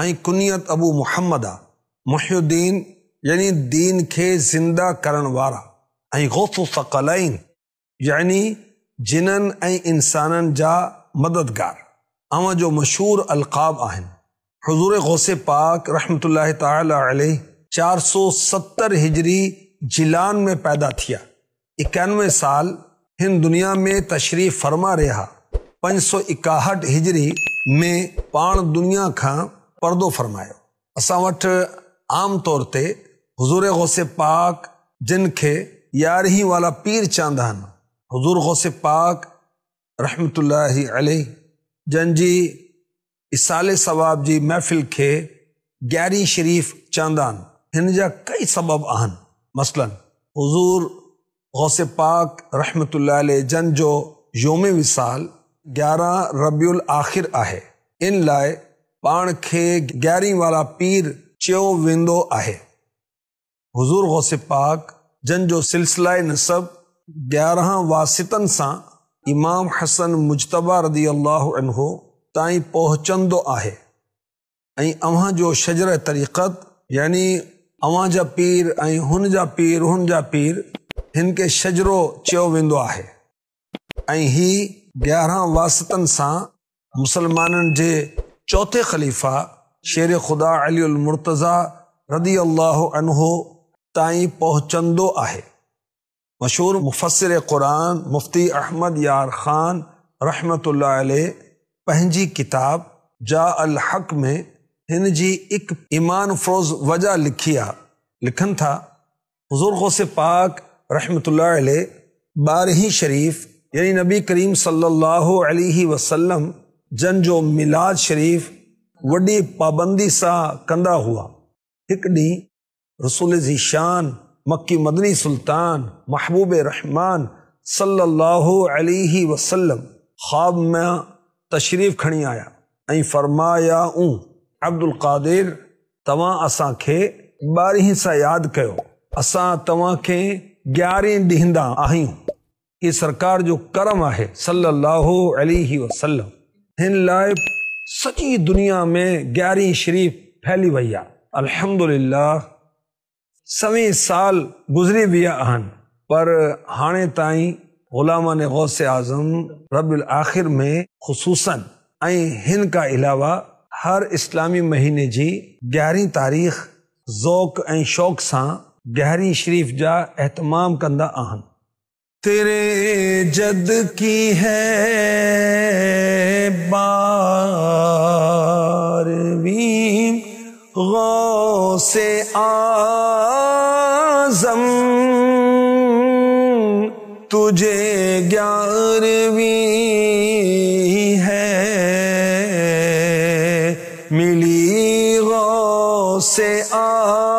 कुनियत अबू मुहम्मद आहे यानि यानी दीन के ज़िंदा करणवारा वारा ऐं यानि सकलाइन यानी ज जा मददगार अव जो मशहूर अलक़ाब आन हज़ूर गौस पाक रहमत ताली चार सौ सत्तर हिजरी जिलान में पैदा थिया इक्यानवे साल इन दुनिया में तशरीफ़ फरमा रहा पौ सौ इकाहठ हिजरी में पा दुनिया का पर्दो फरमायो अस आम तौर ते हुजूर गौसे पाक जिन के यारहीं वाला पीर चांदा हुजूर हज़ूर गौसे पाक रहमत जंहिंजी इसाले सवाब जी महफ़िल के ग्यारी शरीफ़ चांदा इन जा कई सबब आन मसलन हज़ूर गौस पाक रहमत जन जो योम विसाल ग्यारह रबियुल आख़िर आहे इन लाए पाण खे ग्यारहीं वारा पीर चयो वेंदो आहे हज़ूर वोसि पाक जन जो सिलसिला नसब ग्यारहं वासितनि सां इमाम हसन मुजतबा रदी अलाह अनहो ताईं पहुचंदो आहे ऐं अव्हां जो शजर तरीक़त यानी अव्हां जा पीर ऐं हुन जा पीर हुन जा पीर हिन खे शजरो चयो वेंदो आहे ऐं हीउ ग्यारहं वासितनि सां मुसलमाननि जे चौथे खलीफा शेर ख़ुदा मुर्तज़ा रदी अल्लाह अनहो ताई पहुचंदो आहे मशहूर मुफ़सर क़ुरान मुफ़्ती अहमद यार ख़ान रहमत पहनजी किताब जा अल हक़ में हिन जी इक ईमान फ़रोज़ वजह लिखी आ लिखन था हज़ूर गौसे पाक रहमत ॿारहीं शरीफ़ यानी नबी करीम अलैहि वसलम जन जो मिलाद शरीफ़ वॾी पाबंदी से कंदा हुआ एक डी रसूल जी शान मक्की मदनी सुल्तान महबूब रहमान सल्लल्लाहु अलैहि वसलम ख़्वाब में तशरीफ़ खड़ी आया ऐं फ़रमाया ऊं अब्दुल क़ादिर असा के बारह सां याद कयो असां तव्हांखे यारहें ॾींदा आहियूं हीअ सरकार जो करम है सल्लल्लाहु अलैहि वसल्लम हिन लाए सची दुनिया में ग्यारह शरीफ फैली भैया अल्हम्दुलिल्लाह सवी साल गुज़री बिया आन पर हाणे ताईं ने गौस आज़म रबुल आख़िर में खसूसन हिन का अलावा हर इस्लामी महीने जी ग्यारह तारीख़ जोक़ ए शौक़ से गहरी शरीफ़ जा अहतमाम कंदा तेरे जद की है बारवीं गौ से आजम तुझे ग्यारहवीं है मिली गौ से आ